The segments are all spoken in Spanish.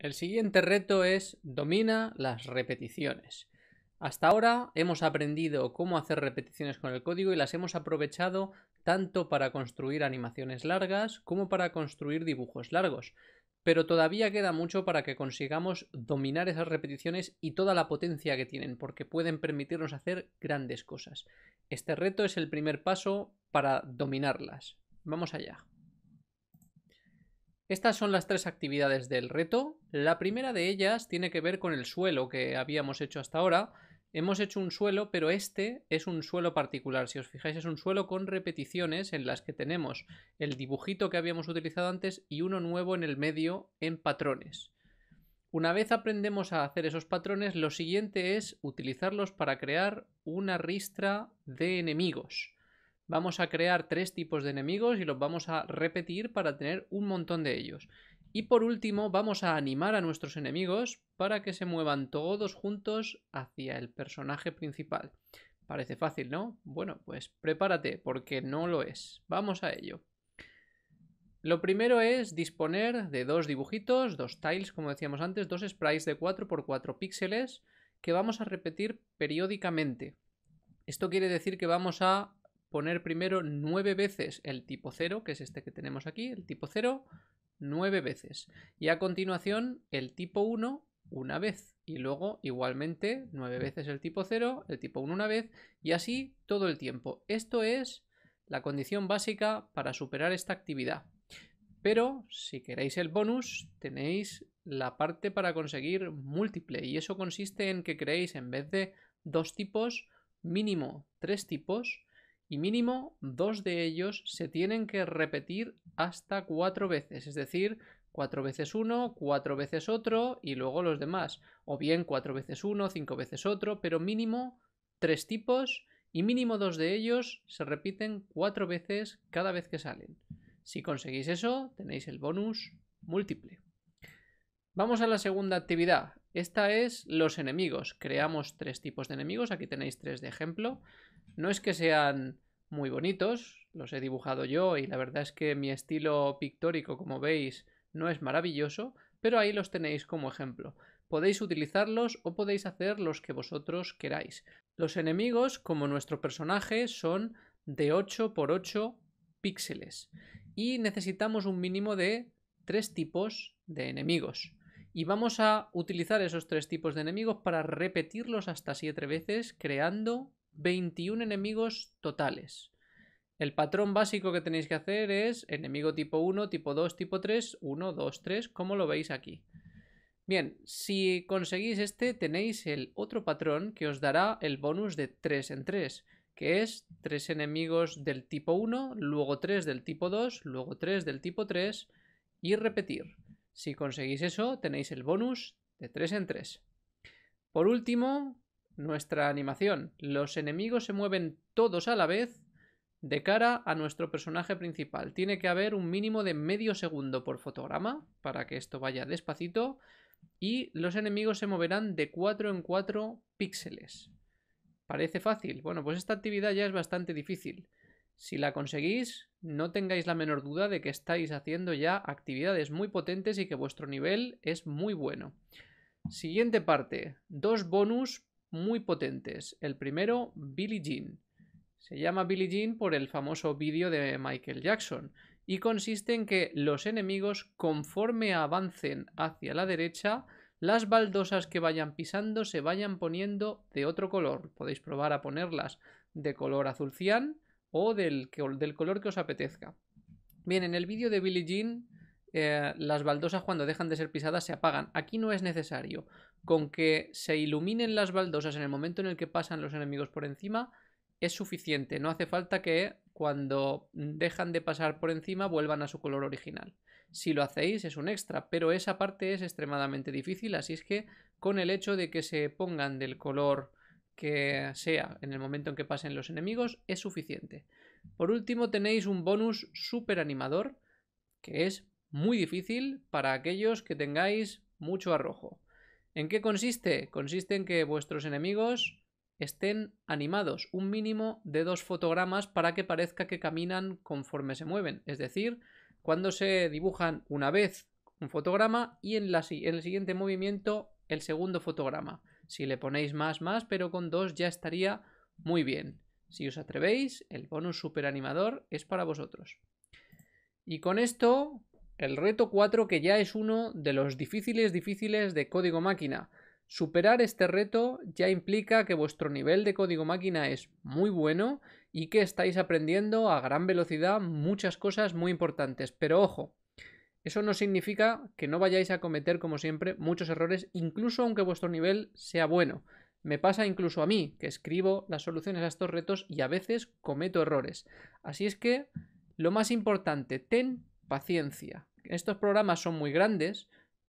El siguiente reto es domina las repeticiones. Hasta ahora hemos aprendido cómo hacer repeticiones con el código y las hemos aprovechado tanto para construir animaciones largas como para construir dibujos largos. Pero todavía queda mucho para que consigamos dominar esas repeticiones y toda la potencia que tienen, porque pueden permitirnos hacer grandes cosas. Este reto es el primer paso para dominarlas. Vamos allá. Estas son las tres actividades del reto. La primera de ellas tiene que ver con el suelo que habíamos hecho hasta ahora. Hemos hecho un suelo, pero este es un suelo particular. Si os fijáis, es un suelo con repeticiones en las que tenemos el dibujito que habíamos utilizado antes y uno nuevo en el medio en patrones. Una vez aprendemos a hacer esos patrones, lo siguiente es utilizarlos para crear una ristra de enemigos vamos a crear tres tipos de enemigos y los vamos a repetir para tener un montón de ellos. Y por último vamos a animar a nuestros enemigos para que se muevan todos juntos hacia el personaje principal. Parece fácil, ¿no? Bueno, pues prepárate porque no lo es. Vamos a ello. Lo primero es disponer de dos dibujitos, dos tiles, como decíamos antes, dos sprites de 4x4 píxeles que vamos a repetir periódicamente. Esto quiere decir que vamos a poner primero nueve veces el tipo 0, que es este que tenemos aquí, el tipo 0, nueve veces. Y a continuación el tipo 1 una vez. Y luego igualmente nueve veces el tipo 0, el tipo 1 una vez y así todo el tiempo. Esto es la condición básica para superar esta actividad. Pero si queréis el bonus tenéis la parte para conseguir múltiple y eso consiste en que creéis en vez de dos tipos mínimo tres tipos y mínimo dos de ellos se tienen que repetir hasta cuatro veces, es decir, cuatro veces uno, cuatro veces otro y luego los demás, o bien cuatro veces uno, cinco veces otro, pero mínimo tres tipos y mínimo dos de ellos se repiten cuatro veces cada vez que salen. Si conseguís eso, tenéis el bonus múltiple. Vamos a la segunda actividad. Esta es los enemigos. Creamos tres tipos de enemigos. Aquí tenéis tres de ejemplo. No es que sean muy bonitos, los he dibujado yo y la verdad es que mi estilo pictórico, como veis, no es maravilloso, pero ahí los tenéis como ejemplo. Podéis utilizarlos o podéis hacer los que vosotros queráis. Los enemigos, como nuestro personaje, son de 8 por 8 píxeles y necesitamos un mínimo de tres tipos de enemigos. Y vamos a utilizar esos tres tipos de enemigos para repetirlos hasta siete veces, creando 21 enemigos totales. El patrón básico que tenéis que hacer es enemigo tipo 1, tipo 2, tipo 3, 1, 2, 3, como lo veis aquí. Bien, si conseguís este tenéis el otro patrón que os dará el bonus de 3 en 3, que es 3 enemigos del tipo 1, luego 3 del tipo 2, luego 3 del tipo 3 y repetir. Si conseguís eso, tenéis el bonus de 3 en 3. Por último, nuestra animación. Los enemigos se mueven todos a la vez de cara a nuestro personaje principal. Tiene que haber un mínimo de medio segundo por fotograma para que esto vaya despacito y los enemigos se moverán de 4 en 4 píxeles. Parece fácil. Bueno, pues esta actividad ya es bastante difícil. Si la conseguís, no tengáis la menor duda de que estáis haciendo ya actividades muy potentes y que vuestro nivel es muy bueno. Siguiente parte, dos bonus muy potentes. El primero, Billie Jean. Se llama Billie Jean por el famoso vídeo de Michael Jackson y consiste en que los enemigos, conforme avancen hacia la derecha, las baldosas que vayan pisando se vayan poniendo de otro color. Podéis probar a ponerlas de color azul cian o del, del color que os apetezca. Bien, en el vídeo de Billie Jean, eh, las baldosas cuando dejan de ser pisadas se apagan. Aquí no es necesario. Con que se iluminen las baldosas en el momento en el que pasan los enemigos por encima es suficiente. No hace falta que cuando dejan de pasar por encima vuelvan a su color original. Si lo hacéis es un extra, pero esa parte es extremadamente difícil, así es que con el hecho de que se pongan del color que sea en el momento en que pasen los enemigos es suficiente. Por último tenéis un bonus super animador que es muy difícil para aquellos que tengáis mucho arrojo. ¿En qué consiste? Consiste en que vuestros enemigos estén animados, un mínimo de dos fotogramas para que parezca que caminan conforme se mueven. Es decir, cuando se dibujan una vez un fotograma y en, en el siguiente movimiento el segundo fotograma. Si le ponéis más, más, pero con dos ya estaría muy bien. Si os atrevéis, el bonus super animador es para vosotros. Y con esto, el reto 4, que ya es uno de los difíciles difíciles de código máquina. Superar este reto ya implica que vuestro nivel de código máquina es muy bueno y que estáis aprendiendo a gran velocidad muchas cosas muy importantes. Pero ojo, eso no significa que no vayáis a cometer, como siempre, muchos errores, incluso aunque vuestro nivel sea bueno. Me pasa incluso a mí, que escribo las soluciones a estos retos y a veces cometo errores. Así es que lo más importante, ten paciencia. Estos programas son muy grandes.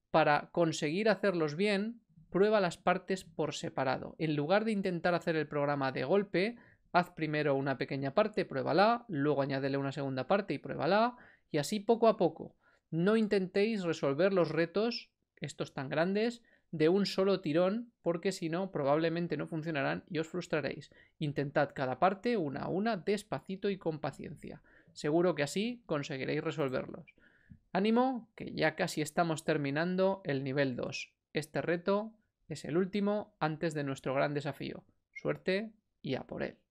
Para conseguir hacerlos bien, prueba las partes por separado. En lugar de intentar hacer el programa de golpe, haz primero una pequeña parte, pruébala, luego añádele una segunda parte y pruébala, y así poco a poco. No intentéis resolver los retos, estos tan grandes, de un solo tirón, porque si no, probablemente no funcionarán y os frustraréis. Intentad cada parte una a una, despacito y con paciencia. Seguro que así conseguiréis resolverlos. Ánimo, que ya casi estamos terminando el nivel 2. Este reto es el último antes de nuestro gran desafío. Suerte y a por él.